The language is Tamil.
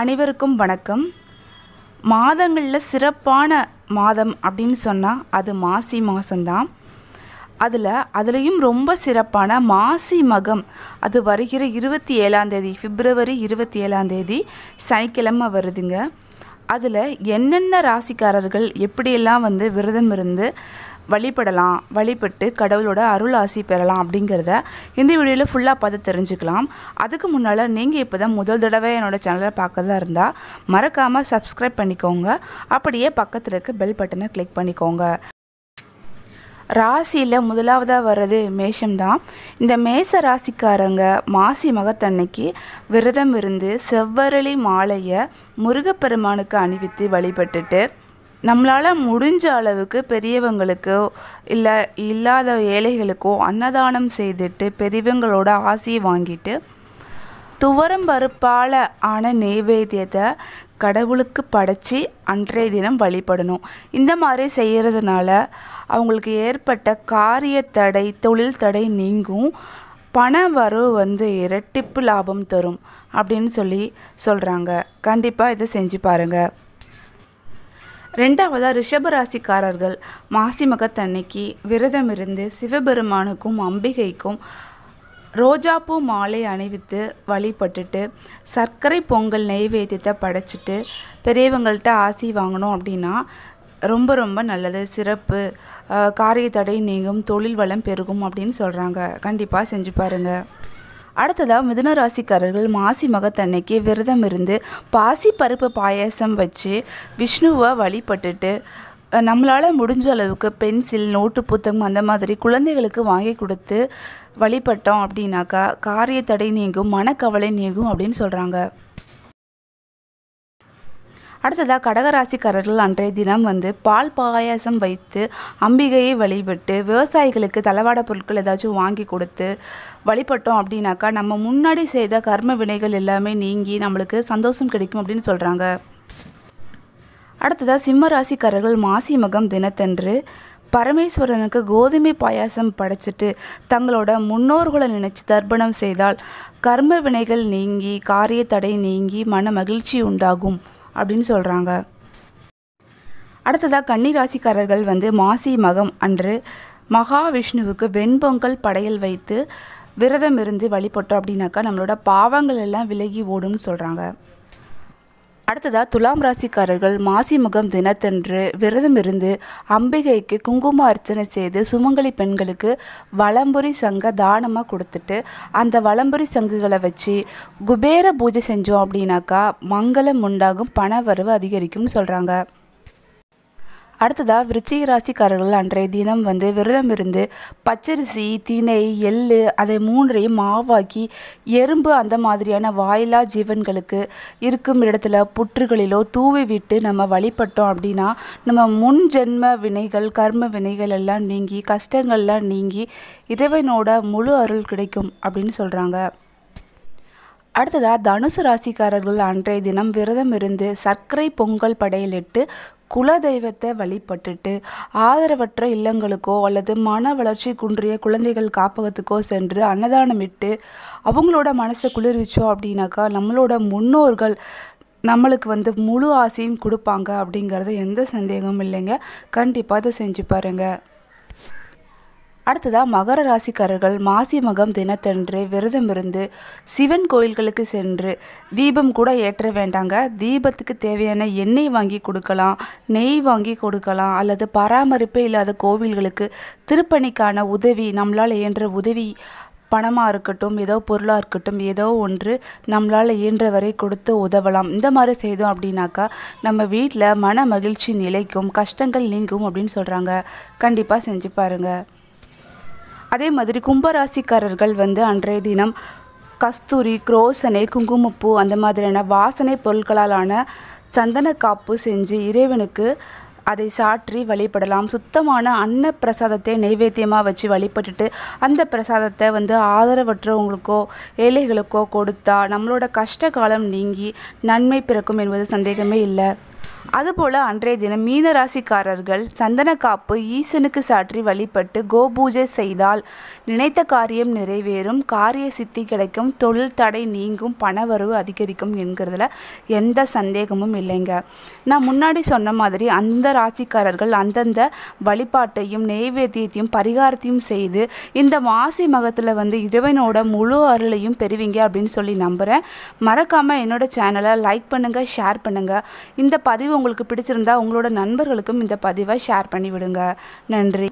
அனைவருக்கும் வணக்கம் மாதங்களில் சிறப்பான மாதம் அப்படின்னு சொன்னால் அது மாசி மாதம்தான் அதில் அதுலேயும் ரொம்ப சிறப்பான மாசி மகம் அது வருகிற இருபத்தி ஏழாந்தேதி பிப்ரவரி இருபத்தி ஏழாந்தேதி சனிக்கிழமை வருதுங்க அதில் என்னென்ன ராசிக்காரர்கள் எப்படியெல்லாம் வந்து விரதம் இருந்து வழிபடலாம் வழிபட்டு கடவுளோட அருள் ஆசி பெறலாம் அப்படிங்கிறத இந்த வீடியோவில் ஃபுல்லாக பார்த்து தெரிஞ்சுக்கலாம் அதுக்கு முன்னால் நீங்கள் இப்போ தான் முதல் தடவை என்னோடய சேனலை பார்க்குறதா இருந்தால் மறக்காமல் சப்ஸ்கிரைப் பண்ணிக்கோங்க அப்படியே பக்கத்தில் இருக்க பெல் பட்டனை கிளிக் பண்ணிக்கோங்க ராசியில் முதலாவதாக வர்றது மேஷம்தான் இந்த மேச ராசிக்காரங்க மாசி மகத்தன்னைக்கு விரதம் இருந்து செவ்வரளி மாலையை முருகப்பெருமானுக்கு அணிவித்து வழிபட்டுட்டு நம்மளால் முடிஞ்ச அளவுக்கு பெரியவங்களுக்கோ இல்லை இல்லாத ஏழைகளுக்கோ அன்னதானம் செய்துட்டு பெரியவங்களோட ஆசையை வாங்கிட்டு துவரம் பருப்பால் ஆன நெய்வேத்தியத்தை கடவுளுக்கு படைச்சி அன்றைய தினம் வழிபடணும் இந்த மாதிரி செய்கிறதுனால அவங்களுக்கு ஏற்பட்ட காரிய தடை தொழில் தடை நீங்கும் பண வரவு வந்து இரட்டிப்பு லாபம் தரும் அப்படின்னு சொல்லி சொல்கிறாங்க கண்டிப்பாக இதை செஞ்சு பாருங்கள் ரெண்டாவதாக ரிஷபராசிக்காரர்கள் மாசிமகத்தன்னைக்கு விரதம் இருந்து சிவபெருமானுக்கும் அம்பிகைக்கும் ரோஜாப்பூ மாலை அணிவித்து வழிபட்டுட்டு சர்க்கரை பொங்கல் நெய்வேத்தியத்தை படைச்சிட்டு பெரியவங்கள்ட்ட ஆசி வாங்கினோம் அப்படின்னா ரொம்ப ரொம்ப நல்லது சிறப்பு காரிய தடை நீங்கும் தொழில் வளம் பெருகும் அப்படின்னு சொல்கிறாங்க கண்டிப்பாக செஞ்சு பாருங்கள் அடுத்ததாக மிதுன ராசிக்காரர்கள் மாசி மகத்தன்னைக்கு விரதம் இருந்து பாசி பருப்பு பாயசம் வச்சு விஷ்ணுவை வழிபட்டுட்டு நம்மளால் முடிஞ்ச அளவுக்கு பென்சில் நோட்டு புத்தகம் அந்த மாதிரி குழந்தைகளுக்கு வாங்கி கொடுத்து வழிபட்டோம் அப்படின்னாக்கா காரிய தடை நீங்கும் மனக்கவலை நீங்கும் அப்படின்னு சொல்கிறாங்க அடுத்ததாக கடகராசிக்காரர்கள் அன்றைய தினம் வந்து பால் பாயாசம் வைத்து அம்பிகையை வழிபட்டு விவசாயிகளுக்கு தளவாட பொருட்கள் ஏதாச்சும் வாங்கி கொடுத்து வழிபட்டோம் அப்படின்னாக்கா நம்ம முன்னாடி செய்த கர்ம வினைகள் எல்லாமே நீங்கி நம்மளுக்கு சந்தோஷம் கிடைக்கும் அப்படின்னு சொல்கிறாங்க அடுத்ததாக சிம்ம ராசிக்காரர்கள் மாசி மகம் தினத்தன்று பரமேஸ்வரனுக்கு கோதுமை பாயாசம் படைச்சிட்டு தங்களோட முன்னோர்களை நினைச்சு தர்ப்பணம் செய்தால் கர்ம வினைகள் நீங்கி காரிய தடை நீங்கி மன மகிழ்ச்சி உண்டாகும் அப்படின்னு சொல்கிறாங்க அடுத்ததாக கன்னி ராசிக்காரர்கள் வந்து மாசி மகம் அன்று மகாவிஷ்ணுவுக்கு வெண்பொங்கல் படையல் வைத்து விரதம் இருந்து வழிபட்டோம் அப்படின்னாக்கா நம்மளோட பாவங்கள் எல்லாம் விலகி ஓடும்னு சொல்கிறாங்க அடுத்ததாக துலாம் ராசிக்காரர்கள் மாசி முகம் தினத்தன்று விரதம் இருந்து அம்பிகைக்கு குங்கும அர்ச்சனை செய்து சுமங்கலி பெண்களுக்கு வளம்புரி சங்க தானமாக கொடுத்துட்டு அந்த வளம்புரி சங்குகளை வச்சு குபேர பூஜை செஞ்சோம் அப்படின்னாக்கா மங்களம் உண்டாகும் பண வரவு அதிகரிக்கும்னு சொல்கிறாங்க அடுத்ததாக விருச்சிக ராசிக்காரர்கள் அன்றைய தினம் வந்து விரதம் இருந்து பச்சரிசி திணை எள் அதை மூன்றையும் மாவாக்கி எறும்பு அந்த மாதிரியான வாயிலா ஜீவன்களுக்கு இருக்கும் இடத்துல புற்றுகளிலோ தூவி விட்டு நம்ம வழிபட்டோம் அப்படின்னா நம்ம முன் ஜென்ம வினைகள் கர்ம வினைகள் எல்லாம் நீங்கி கஷ்டங்கள்லாம் நீங்கி இறைவனோட முழு அருள் கிடைக்கும் அப்படின்னு சொல்கிறாங்க அடுத்ததாக தனுசு ராசிக்காரர்கள் அன்றைய தினம் விரதம் இருந்து சர்க்கரை பொங்கல் படையலிட்டு குலதெய்வத்தை வழிபட்டுட்டு ஆதரவற்ற இல்லங்களுக்கோ அல்லது மன வளர்ச்சி குன்றிய குழந்தைகள் காப்பகத்துக்கோ சென்று அன்னதானம் இட்டு அவங்களோட மனசை குளிர்விச்சோம் அப்படின்னாக்கா நம்மளோட முன்னோர்கள் நம்மளுக்கு வந்து முழு ஆசையும் கொடுப்பாங்க அப்படிங்கிறது எந்த சந்தேகமும் இல்லைங்க கண்டிப்பாக அதை செஞ்சு பாருங்கள் அடுத்ததாக மகர ராசிக்காரர்கள் மாசி மகம் தினத்தன்று விரதம் இருந்து சிவன் கோயில்களுக்கு சென்று தீபம் கூட ஏற்ற வேண்டாங்க தீபத்துக்கு தேவையான எண்ணெய் வாங்கி கொடுக்கலாம் நெய் வாங்கி கொடுக்கலாம் அல்லது பராமரிப்பே இல்லாத கோவில்களுக்கு திருப்பணிக்கான உதவி நம்மளால் இயன்ற உதவி பணமாக இருக்கட்டும் ஏதோ பொருளாக இருக்கட்டும் ஏதோ ஒன்று நம்மளால் இயன்ற வரை கொடுத்து உதவலாம் இந்த மாதிரி செய்தோம் அப்படின்னாக்கா நம்ம வீட்டில் மன மகிழ்ச்சி நிலைக்கும் கஷ்டங்கள் நீங்கும் அப்படின்னு சொல்கிறாங்க கண்டிப்பாக செஞ்சு பாருங்கள் அதே மாதிரி கும்பராசிக்காரர்கள் வந்து அன்றைய தினம் கஸ்தூரி குரோசனை குங்குமப்பூ அந்த மாதிரியான வாசனை பொருட்களாலான சந்தன காப்பு செஞ்சு இறைவனுக்கு அதை சாற்றி வழிபடலாம் சுத்தமான அன்ன பிரசாதத்தை நைவேத்தியமாக வச்சு வழிபட்டுட்டு அந்த பிரசாதத்தை வந்து ஆதரவற்றவங்களுக்கோ ஏழைகளுக்கோ கொடுத்தா நம்மளோட கஷ்ட காலம் நீங்கி நன்மை பிறக்கும் என்பது சந்தேகமே இல்லை அதுபோல் அன்றைய தினம் மீன ராசிக்காரர்கள் சந்தன காப்பு ஈசனுக்கு சாற்றி வழிபட்டு கோபூஜை செய்தால் நினைத்த காரியம் நிறைவேறும் காரிய சித்தி கிடைக்கும் தொழில் தடை நீங்கும் பணவரவு அதிகரிக்கும் என்கிறதுல எந்த சந்தேகமும் இல்லைங்க நான் முன்னாடி சொன்ன மாதிரி அந்த ராசிக்காரர்கள் அந்தந்த வழிபாட்டையும் நெய்வேத்தியத்தையும் பரிகாரத்தையும் செய்து இந்த மாசி மகத்தில் வந்து இறைவனோட முழு அருளையும் பெறுவீங்க அப்படின்னு சொல்லி நம்புகிறேன் மறக்காமல் என்னோட சேனலை லைக் பண்ணுங்கள் ஷேர் பண்ணுங்கள் இந்த பதிவு உங்களுக்கு பிடிச்சிருந்தா உங்களோட நண்பர்களுக்கும் இந்த பதிவை ஷேர் பண்ணி விடுங்க நன்றி